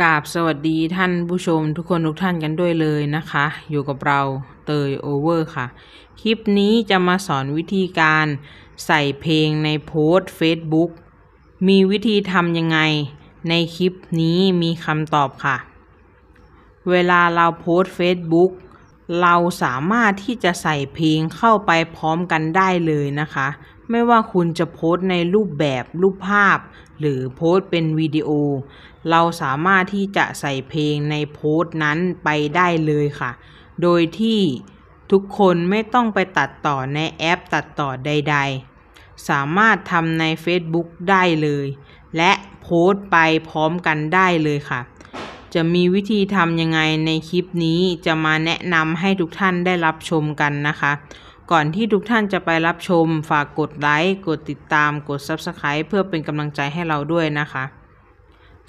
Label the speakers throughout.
Speaker 1: กราบสวัสดีท่านผู้ชมทุกคน ทุกท่านกันด้วยเลยนะคะ อยู่กับเราเตยโอเวอร์ค่ะ คลิปนี้จะมาสอนวิธีการใส่เพลงในโพสต์ Facebook มีวิธีทำยังไง ในคลิปนี้มีคำตอบค่ะ เวลาเราโพสต์ Facebook เราสามารถที่จะใส่เพลงเข้าไปพร้อมกันได้เลยนะคะไม่ว่าคุณจะโพสต์ในรูปแบบรูปภาพ หรือโพสต์เป็นวิดีโอ เราสามารถที่จะใส่เพลงในโพสต์นั้นไปได้เลยค่ะ โดยที่ทุกคนไม่ต้องไปตัดต่อในแอปตัดต่อใดๆ สามารถทำใน Facebook ได้เลย และโพสต์ไปพร้อมกันได้เลยค่ะ จะมีวิธีทำยังไงในคลิปนี้จะมาแนะนำให้ทุกท่านได้รับชมกันนะคะก่อนที่ทุกท่านจะไปรับชมฝากกดไลค์ กดติดตาม กด Subscribe เพื่อเป็นกำลังใจให้เราด้วยนะคะ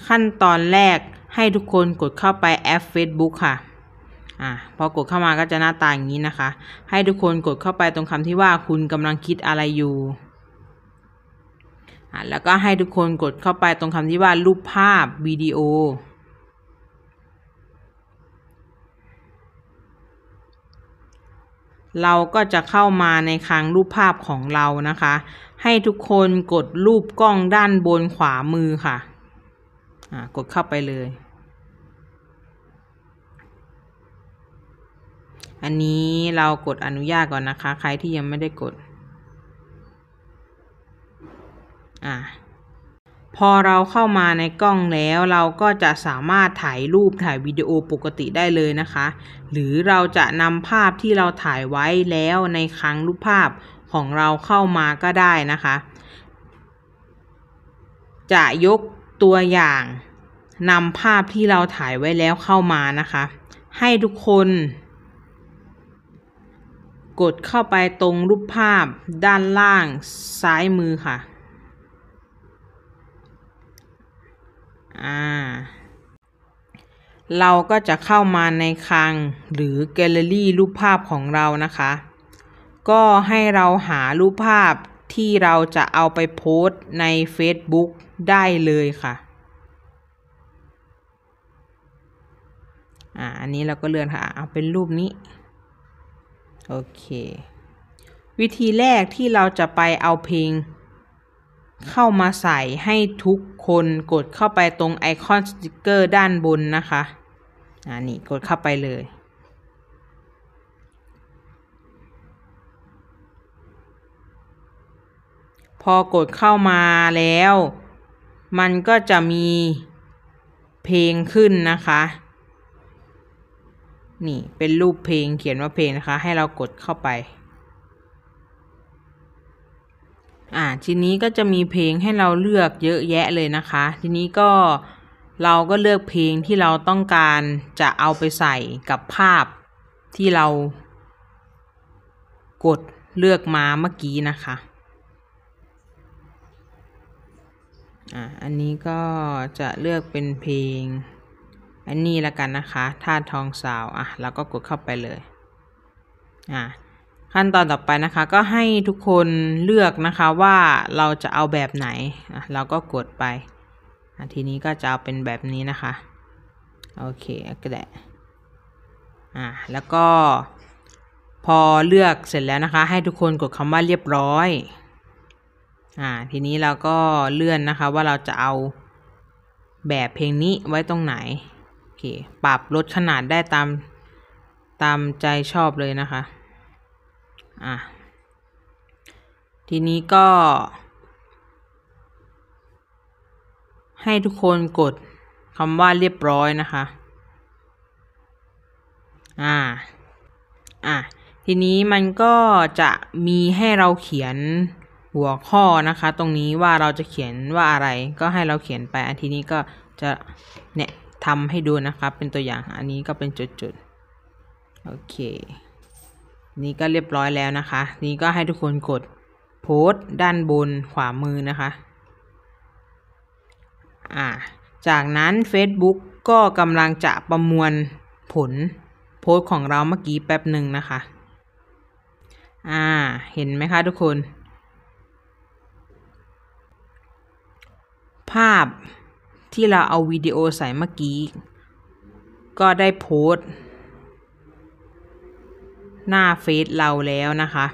Speaker 1: ขั้นตอนแรกให้ทุกคนกดเข้าไปแอป Facebook ค่ะอ่ะ พอกดเข้ามาก็จะหน้าตาอย่างนี้นะคะ ให้ทุกคนกดเข้าไปตรงคำที่ว่าคุณกำลังคิดอะไรอยู่อ่ะแล้วก็ให้ทุกคนกดเข้าไปตรงคำที่ว่ารูปภาพวิดีโอเราก็จะเข้ามาในคลังรูปภาพของเรานะคะ ให้ทุกคนกดรูปกล้องด้านบนขวามือค่ะะกดเข้าไปเลย อันนี้เรากดอนุญาตก่อนนะคะ ใครที่ยังไม่ได้กดอ่าพอเราเข้ามาในกล้องแล้วเราก็จะสามารถถ่ายรูปถ่ายวิดีโอปกติได้เลยนะคะ หรือเราจะนำภาพที่เราถ่ายไว้แล้วในครั้งรูปภาพของเราเข้ามาก็ได้นะคะ จะยกตัวอย่างนำภาพที่เราถ่ายไว้แล้วเข้ามานะคะ ให้ทุกคน กดเข้าไปตรงรูปภาพด้านล่างซ้ายมือค่ะอเราก็จะเข้ามาในคลังหรือแกลเลอรี่รูปภาพของเรานะคะ ก็ให้เราหารูปภาพที่เราจะเอาไปโพสต์ใน Facebook ได้เลยค่ะอ่าอันนี้เราก็เลือนค่ะเอาเป็นรูปนี้โอเควิธีแรกที่เราจะไปเอาเพลงเข้ามาใส่ให้ทุกคนกดเข้าไปตรงไอคอนสติกเกอร์ด้านบนนะคะอันนี้กดเข้าไปเลย พอกดเข้ามาแล้ว มันก็จะมีเพลงขึ้นนะคะ นี่เป็นรูปเพลงเขียนว่าเพลงนะคะ ให้เรากดเข้าไปทีนี้ก็จะมีเพลงให้เราเลือกเยอะแยะเลยนะคะ ทีนี้ก็เราก็เลือกเพลงที่เราต้องการจะเอาไปใส่กับภาพที่เรากดเลือกมาเมื่อกี้นะคะ อ่ะ อันนี้ก็จะเลือกเป็นเพลงอันนี้ละกันนะคะท่าทองสาว อ่ะเราก็กดเข้าไปเลย อ่ะขั้นตอนต่อไปนะคะก็ให้ทุกคนเลือกนะคะว่าเราจะเอาแบบไหนเราก็กดไปทีนี้ก็จะเอาเป็นแบบนี้นะคะโอเคก็ได้อ่าแล้วก็พอเลือกเสร็จแล้วนะคะให้ทุกคนกดคำว่าเรียบร้อยอ่าทีนี้เราก็เลื่อนนะคะว่าเราจะเอาแบบเพลงนี้ไว้ตรงไหน โอเคปรับลดขนาดได้ตาม ตามใจชอบเลยนะคะอ่ะทีนี้ก็ ให้ทุกคนกดคำว่าเรียบร้อยนะคะอ่าอ่ะทีนี้มันก็จะมีให้เราเขียนหัวข้อนะคะ ตรงนี้ว่าเราจะเขียนว่าอะไรก็ให้เราเขียนไปอันทีนี้ก็จะเนี่ยทำให้ดูนะคะเป็นตัวอย่างอันนี้ก็เป็นจุดๆโอเคนี่ก็เรียบร้อยแล้วนะคะ นี่ก็ให้ทุกคนกดโพสด้านบนขวามือนะคะ อ่า จากนั้น Facebook ก็กำลังจะประมวลผลโพสของเราเมื่อกี้แป๊บหนึ่งนะคะ อ่า เห็นไหมคะทุกคน ภาพที่เราเอาวิดีโอใส่เมื่อกี้ ก็ได้โพสต์หน้าเฟซเราแล้วนะคะ